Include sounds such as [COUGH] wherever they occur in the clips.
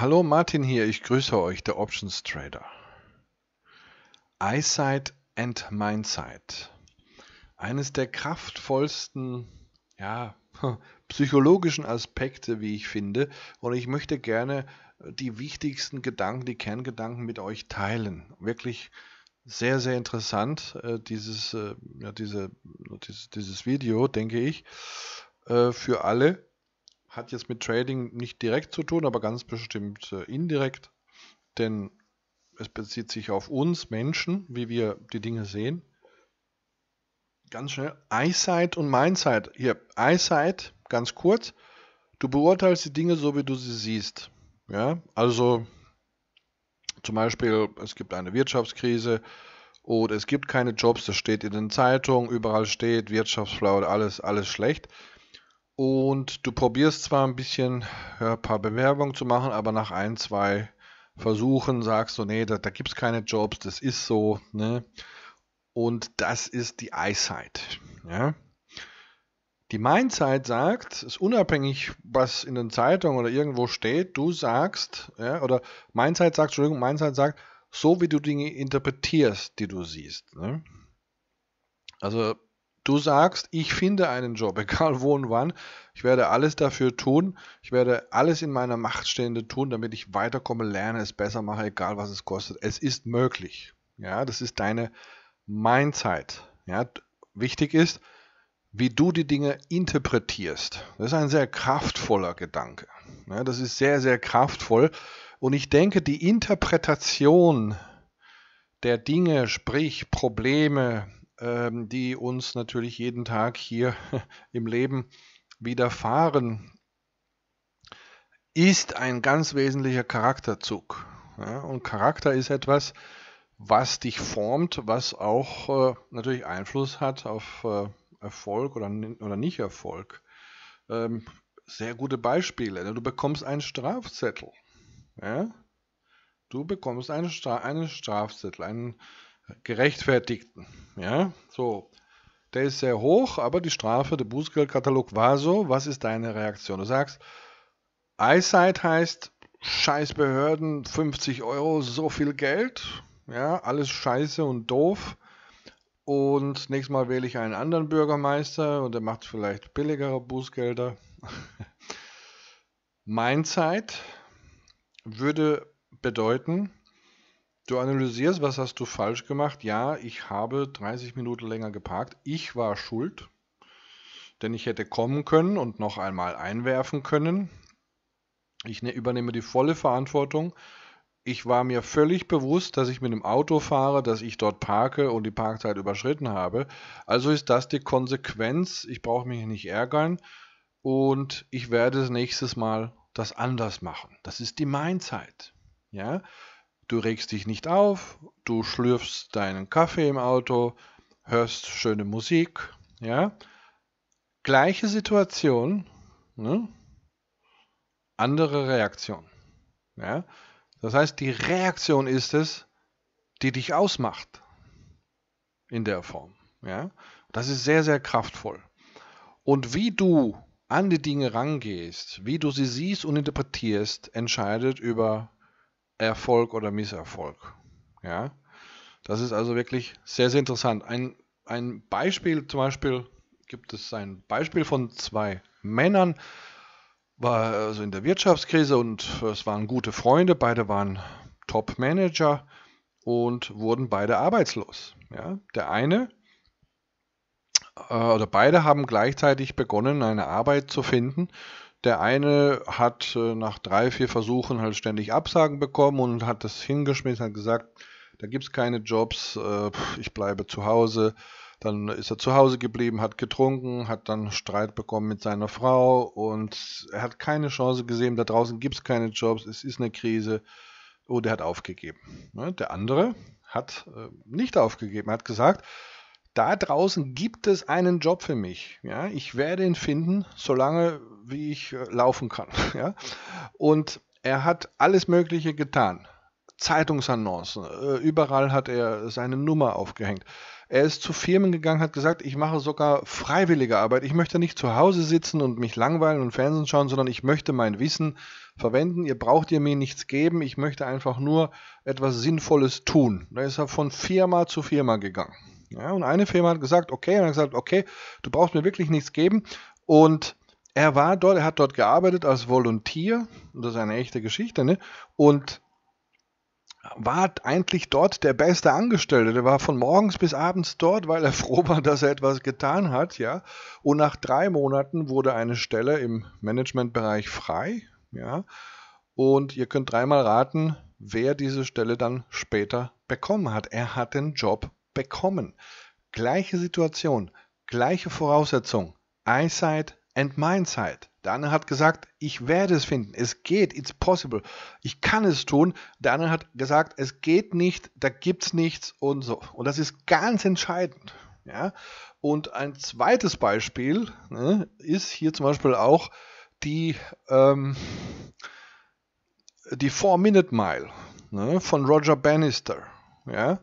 Hallo Martin hier, ich grüße euch, der Options Trader. Eyesight and Mindsight. Eines der kraftvollsten, ja, [LAUGHS] psychologischen Aspekte, wie ich finde. Und ich möchte gerne äh, die wichtigsten Gedanken, die Kerngedanken mit euch teilen. Wirklich sehr, sehr interessant, äh, dieses, äh, ja, diese, dieses, dieses Video, denke ich, für alle hat jetzt mit Trading nicht direkt zu tun, aber ganz bestimmt äh, indirekt, denn es bezieht sich auf uns Menschen, wie wir die Dinge sehen. Ganz schnell, Eyesight und Mindsight. Hier, Eyesight, ganz kurz, du beurteilst die Dinge so, wie du sie siehst. Ja, also zum Beispiel, es gibt eine Wirtschaftskrise oder es gibt keine Jobs, das steht in den Zeitungen, überall steht Wirtschaftsflau, alles, alles schlecht. Und du probierst zwar ein bisschen ja, ein paar Bewerbungen zu machen, aber nach ein, zwei Versuchen sagst du, nee, da, da gibt es keine Jobs, das ist so. Ne? Und das ist die Eyesight. Ja? Die Mindset sagt, ist unabhängig, was in den Zeitungen oder irgendwo steht, du sagst, ja, oder Mindset sagt, Entschuldigung, Mindset sagt, so wie du Dinge interpretierst, die du siehst. Ne? Also du sagst, ich finde einen Job, [LAUGHS] egal wo und wann. Ich werde alles dafür tun. Ich werde alles in meiner Macht Stehende tun, damit ich weiterkomme, lerne, es besser mache, egal was es kostet. Es ist möglich. Ja, das ist deine Mindset. Ja, wichtig ist, wie du die Dinge interpretierst. Das ist ein sehr kraftvoller Gedanke. Ja, das ist sehr, sehr kraftvoll. Und ich denke, die Interpretation der Dinge, sprich Probleme, ähm, die uns natürlich jeden Tag hier [LAUGHS] im Leben widerfahren, ist ein ganz wesentlicher Charakterzug. Ja, und Charakter ist etwas, was dich formt, was auch äh, natürlich Einfluss hat auf äh, Erfolg oder, oder Nicht-Erfolg. Ähm, sehr gute Beispiele. Ne? Du bekommst einen Strafzettel. Ja? Du bekommst einen, Stra einen Strafzettel, einen Gerechtfertigten. Ja, so. Der ist sehr hoch, aber die Strafe, der Bußgeldkatalog war so. Was ist deine Reaktion? Du sagst, Eyesight heißt scheiß Behörden, 50 Euro, so viel Geld. Ja, alles scheiße und doof. Und nächstes Mal wähle ich einen anderen Bürgermeister und der macht vielleicht billigere Bußgelder. [LAUGHS] mein Zeit würde bedeuten, Du analysierst, was hast du falsch gemacht? Ja, ich habe 30 Minuten länger geparkt. Ich war schuld, denn ich hätte kommen können und noch einmal einwerfen können. Ich ne-, übernehme die volle Verantwortung. Ich war mir völlig bewusst, dass ich mit dem Auto fahre, dass ich dort parke und die Parkzeit überschritten habe. Also ist das die Konsequenz. Ich brauche mich nicht ärgern und ich werde das nächstes Mal das anders machen. Das ist die Mindset. Ja? Du regst dich nicht auf, du schlürfst deinen Kaffee im Auto, hörst schöne Musik, ja. Gleiche Situation, ne? andere Reaktion. Ja? Das heißt, die Reaktion ist es, die dich ausmacht in der Form. Ja? Das ist sehr, sehr kraftvoll. Und wie du an die Dinge rangehst, wie du sie siehst und interpretierst, entscheidet über Erfolg oder Misserfolg. Ja, das ist also wirklich sehr, sehr interessant. Ein, ein Beispiel zum Beispiel gibt es ein Beispiel von zwei Männern, war also in der Wirtschaftskrise und es waren gute Freunde, beide waren Top-Manager und wurden beide arbeitslos. Ja, der eine äh, oder beide haben gleichzeitig begonnen, eine Arbeit zu finden der eine hat äh, nach drei, vier Versuchen halt ständig Absagen bekommen und hat das hingeschmissen, hat gesagt, da gibt es keine Jobs, äh, ich bleibe zu Hause. Dann ist er zu Hause geblieben, hat getrunken, hat dann Streit bekommen mit seiner Frau und er hat keine Chance gesehen, da draußen gibt es keine Jobs, es ist eine Krise. und oh, er hat aufgegeben. Ne? Der andere hat äh, nicht aufgegeben, hat gesagt, da draußen gibt es einen Job für mich. Ja, ich werde ihn finden, solange wie ich äh, laufen kann. [LAUGHS] Ja? Und er hat alles Mögliche getan. Zeitungsannoncen, äh, überall hat er seine Nummer aufgehängt. Er ist zu Firmen gegangen, hat gesagt, ich mache sogar freiwillige Arbeit. Ich möchte nicht zu Hause sitzen und mich langweilen und Fernsehen schauen, sondern ich möchte mein Wissen verwenden. Ihr braucht ihr mir nichts geben. Ich möchte einfach nur etwas Sinnvolles tun. Da ist er von Firma zu Firma gegangen. Ja, und eine Firma hat gesagt, okay, und er hat gesagt, okay, du brauchst mir wirklich nichts geben. Und er war dort, er hat dort gearbeitet als Volunteer, das ist eine echte Geschichte, ne? Und war eigentlich dort der beste Angestellte. Der war von morgens bis abends dort, weil er [LAUGHS] froh war, dass er etwas getan hat, ja. Und nach drei Monaten wurde eine Stelle im Managementbereich frei, ja. Und ihr könnt dreimal raten, wer diese Stelle dann später bekommen hat. Er hat den Job bekommen. Gleiche Situation, gleiche Voraussetzung. Eyesight, and Mindset. Der andere hat gesagt, ich werde es finden. Es geht, it's possible. Ich kann es tun. Der andere hat gesagt, es geht nicht, da gibt's nichts und so. Und das ist ganz entscheidend. Ja? Und ein zweites Beispiel ne, ist hier zum Beispiel auch die, ähm, die Four-Minute-Mile ne, von Roger Bannister. Ja?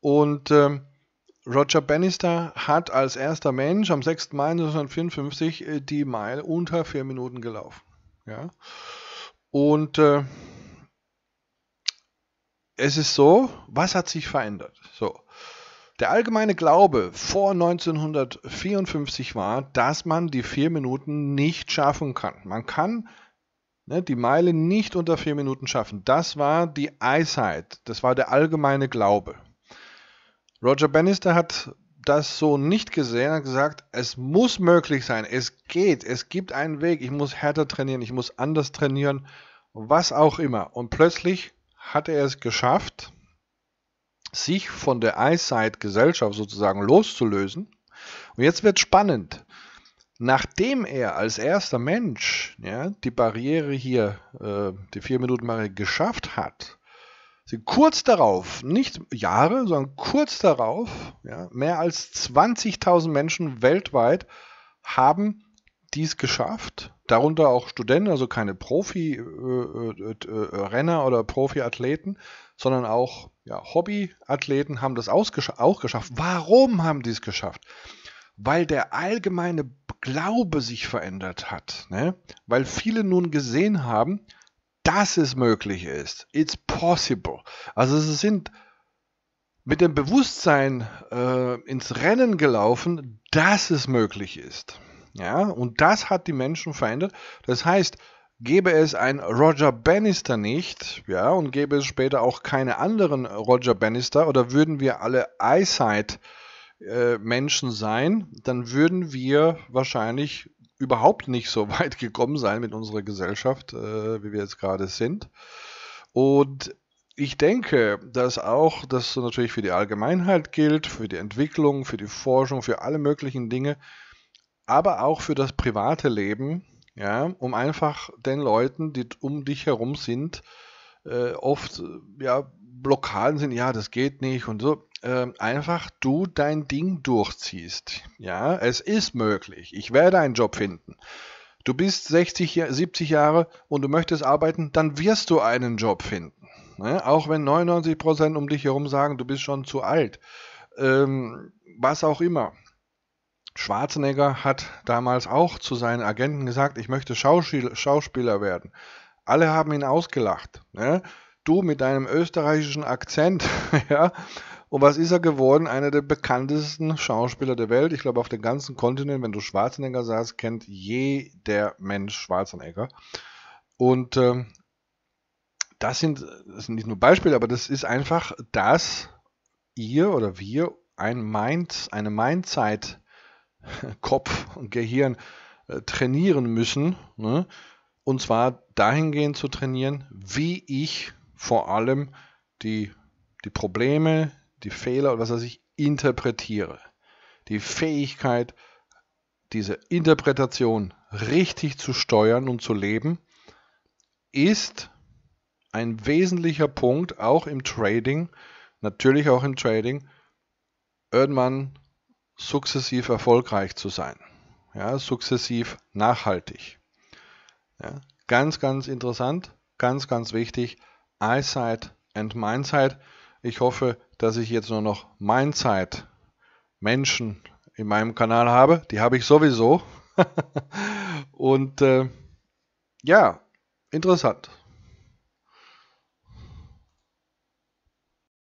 Und ähm, Roger Bannister hat als erster Mensch am 6. Mai 1954 äh, die Mile unter vier Minuten gelaufen. Ja? Und äh, es ist so, was hat sich verändert? So. Der allgemeine Glaube vor 1954 war, dass man die vier Minuten nicht schaffen kann. Man kann ne, die Meile nicht unter vier Minuten schaffen. Das war die Eisheit. Das war der allgemeine Glaube. Roger Bannister hat das so nicht gesehen, hat gesagt, es muss möglich sein, es geht, es gibt einen Weg, ich muss härter trainieren, ich muss anders trainieren, was auch immer. Und plötzlich hat er es geschafft, sich von der Eyesight-Gesellschaft sozusagen loszulösen. Und jetzt wird spannend. Nachdem er als erster Mensch ja, die Barriere hier, äh, die 4-Minuten-Barriere geschafft hat, kurz darauf, nicht Jahre, sondern kurz darauf, ja, mehr als 20.000 Menschen weltweit haben dies geschafft, darunter auch Studenten, also keine Profi-Renner äh, äh, äh, oder Profi-Athleten, sondern auch ja, Hobby-Athleten haben das auch geschafft. Warum haben die es geschafft? Weil der allgemeine Glaube sich verändert hat, ne? weil viele nun gesehen haben, dass es möglich ist. It's possible. Also sie sind mit dem Bewusstsein äh, ins Rennen gelaufen, dass es möglich ist. Ja, und das hat die Menschen verändert. Das heißt, gäbe es ein Roger Bannister nicht, ja, und gäbe es später auch keine anderen Roger Bannister, oder würden wir alle Eyesight äh, Menschen sein, dann würden wir wahrscheinlich überhaupt nicht so [LAUGHS] weit gekommen sein mit unserer Gesellschaft, äh, wie wir jetzt gerade sind. Und ich denke, dass auch das natürlich für die Allgemeinheit gilt, für die Entwicklung, für die Forschung, für alle möglichen Dinge, aber auch für das private Leben, ja, um einfach den Leuten, die um dich herum sind, äh, oft äh, ja Blockaden sind, ja, das geht nicht und so. Ähm, einfach du dein Ding durchziehst. Ja, es ist möglich. Ich werde einen Job finden. Du bist 60, 70 Jahre und du möchtest arbeiten, dann wirst du einen Job finden. Ne? Auch wenn 99 Prozent um dich herum sagen, du bist schon zu alt. Ähm, was auch immer. Schwarzenegger hat damals auch zu seinen Agenten gesagt, ich möchte Schauspieler werden. Alle haben ihn ausgelacht. Ne? du mit deinem österreichischen Akzent, [LAUGHS] ja. Und was ist er geworden? Einer der bekanntesten Schauspieler der Welt. Ich glaube, auf dem ganzen Kontinent, wenn du Schwarzenegger sagst, kennt jeder Mensch Schwarzenegger. Und ähm, das sind, das sind nicht nur Beispiele, aber das ist einfach, dass ihr oder wir ein Mind, eine Mindset, Kopf [LAUGHS] und Gehirn äh, trainieren müssen. Ne? Und zwar dahingehend zu trainieren, wie ich vor allem die, die Probleme, die Fehler was weiß ich interpretiere. Die Fähigkeit, diese Interpretation richtig zu steuern und zu leben, ist ein wesentlicher Punkt auch im Trading, natürlich auch im Trading, irgendwann sukzessiv erfolgreich zu sein. Ja, sukzessiv nachhaltig. Ja, ganz, ganz interessant, ganz, ganz wichtig. Eyesight and Mindsight. Ich hoffe, dass ich jetzt nur noch Mindsight Menschen in meinem Kanal habe. Die habe ich sowieso. [LAUGHS] Und äh, ja, interessant.